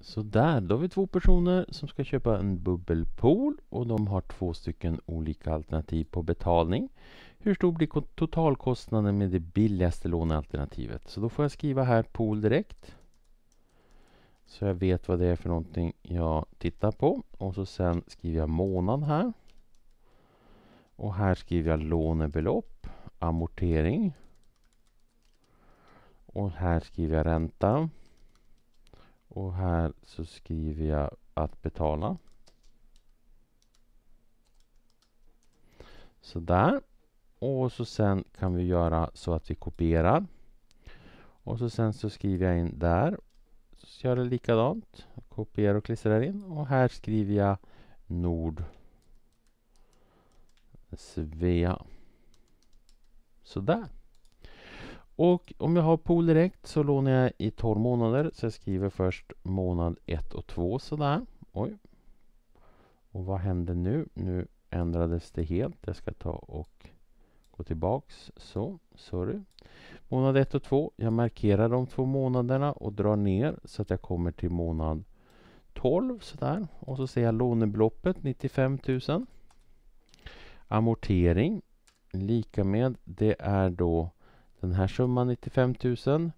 Så där, då har vi två personer som ska köpa en bubbelpool och de har två stycken olika alternativ på betalning. Hur stor blir totalkostnaden med det billigaste lånealternativet? Så då får jag skriva här pool direkt. Så jag vet vad det är för någonting jag tittar på och så sen skriver jag månad här. Och här skriver jag lånebelopp, amortering. Och här skriver jag ränta. Och här så skriver jag att betala. Sådär. Och så sen kan vi göra så att vi kopierar. Och så sen så skriver jag in där. Så gör det likadant. Kopierar och klistrar in. Och här skriver jag Nord Svea. Sådär. Och om jag har pool direkt så lånar jag i 12 månader. Så jag skriver först månad 1 och 2 sådär. Oj. Och vad händer nu? Nu ändrades det helt. Jag ska ta och gå tillbaks. Så, sorry. Månad 1 och 2. Jag markerar de två månaderna och drar ner så att jag kommer till månad 12 sådär. Och så ser jag lånebeloppet 95 000. Amortering lika med det är då den här summan 95 000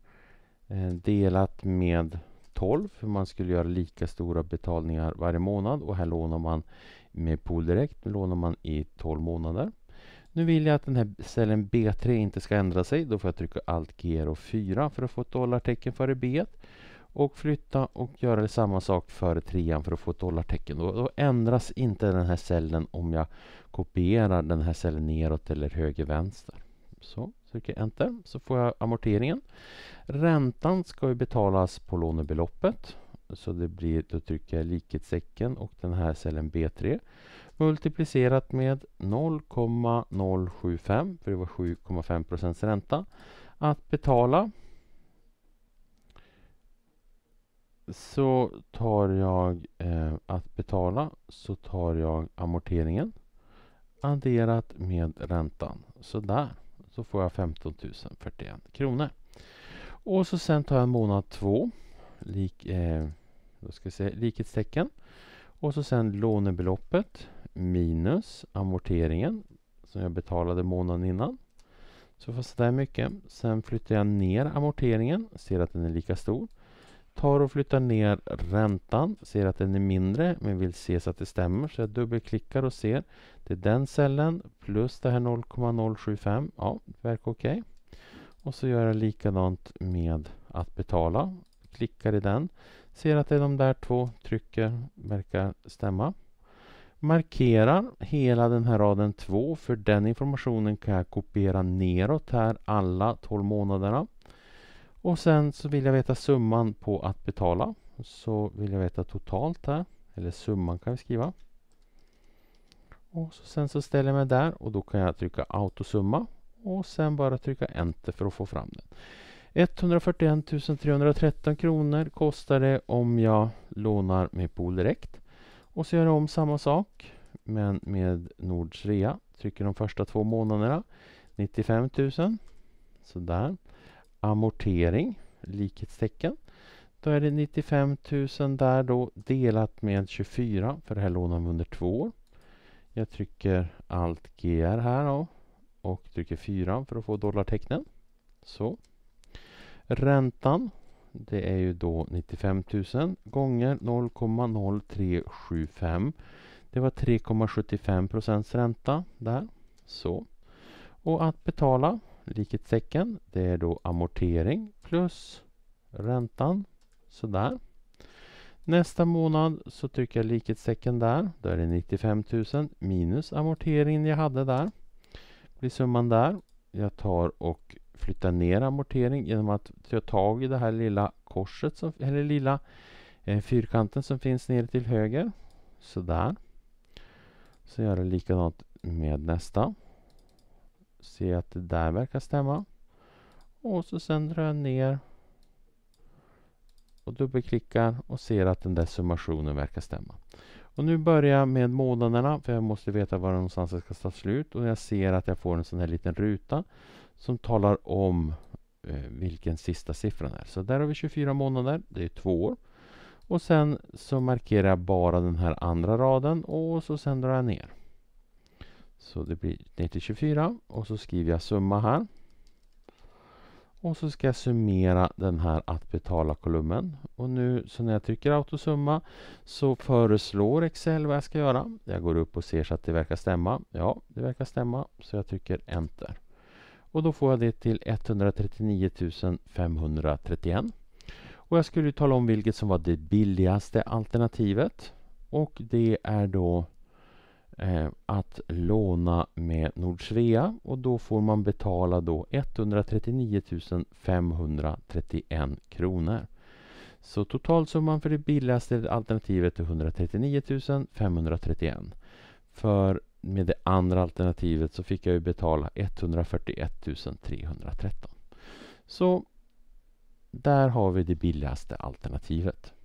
eh, delat med 12 för man skulle göra lika stora betalningar varje månad och här lånar man med pool direkt lånar man i 12 månader. Nu vill jag att den här cellen B3 inte ska ändra sig. Då får jag trycka Alt G och 4 för att få ett dollartecken före B och flytta och göra samma sak före trean för att få ett dollartecken. Då, då ändras inte den här cellen om jag kopierar den här cellen neråt eller höger vänster. Så. Så trycker jag enter så får jag amorteringen. Räntan ska ju betalas på lånebeloppet. Så det blir, då trycker jag likhetssäcken och den här cellen B3 multiplicerat med 0,075 för det var 7,5 procents ränta att betala. Så tar jag eh, att betala så tar jag amorteringen adderat med räntan. Sådär så får jag 15 041 kronor. Och så sen tar jag månad 2, lik, eh, då ska säga, likhetstecken. Och så sen lånebeloppet minus amorteringen som jag betalade månaden innan. Så får jag sådär mycket. Sen flyttar jag ner amorteringen, ser att den är lika stor tar och flyttar ner räntan, ser att den är mindre men vill se så att det stämmer så jag dubbelklickar och ser. Det är den cellen plus det här 0,075. Ja, det verkar okej. Okay. Och så gör jag likadant med att betala. Klickar i den, ser att det är de där två, trycker, verkar stämma. Markerar hela den här raden 2 för den informationen kan jag kopiera neråt här alla 12 månaderna. Och sen så vill jag veta summan på att betala. Så vill jag veta totalt här. Eller summan kan vi skriva. Och så sen så ställer jag mig där och då kan jag trycka autosumma. Och sen bara trycka enter för att få fram den. 141 313 kronor kostar det om jag lånar med Pool Direkt. Och så gör jag om samma sak men med Nordsrea. Trycker de första två månaderna. 95 000. Sådär amortering, likhetstecken. Då är det 95 000 där då delat med 24 för det här lånar vi under två år. Jag trycker Alt GR här då och trycker 4 för att få dollartecknen. Så. Räntan det är ju då 95 000 gånger 0,0375. Det var 3,75 procents ränta där. Så. Och att betala Likhetstecken, Det är då amortering plus räntan. Sådär. Nästa månad så trycker jag likhetstecken där. Då är det 95 000 minus amorteringen jag hade där. Blir summan där. Jag tar och flyttar ner amortering genom att ta tag i det här lilla korset, som, eller lilla eh, fyrkanten som finns nere till höger. Sådär. Så gör jag likadant med nästa se att det där verkar stämma. Och så sen drar jag ner och dubbelklickar och ser att den där summationen verkar stämma. Och nu börjar jag med månaderna för jag måste veta var någonstans jag ska ta slut och jag ser att jag får en sån här liten ruta som talar om eh, vilken sista siffran är. Så där har vi 24 månader, det är två år. Och sen så markerar jag bara den här andra raden och så sen drar jag ner. Så det blir ner till 24 och så skriver jag summa här. Och så ska jag summera den här att betala-kolumnen. Och nu så när jag trycker autosumma så föreslår Excel vad jag ska göra. Jag går upp och ser så att det verkar stämma. Ja, det verkar stämma så jag trycker enter. Och då får jag det till 139 531. Och jag skulle tala om vilket som var det billigaste alternativet. Och det är då Eh, att låna med Nordsvea och då får man betala då 139 531 kronor. Så totalsumman för det billigaste alternativet är 139 531. För med det andra alternativet så fick jag ju betala 141 313. Så där har vi det billigaste alternativet.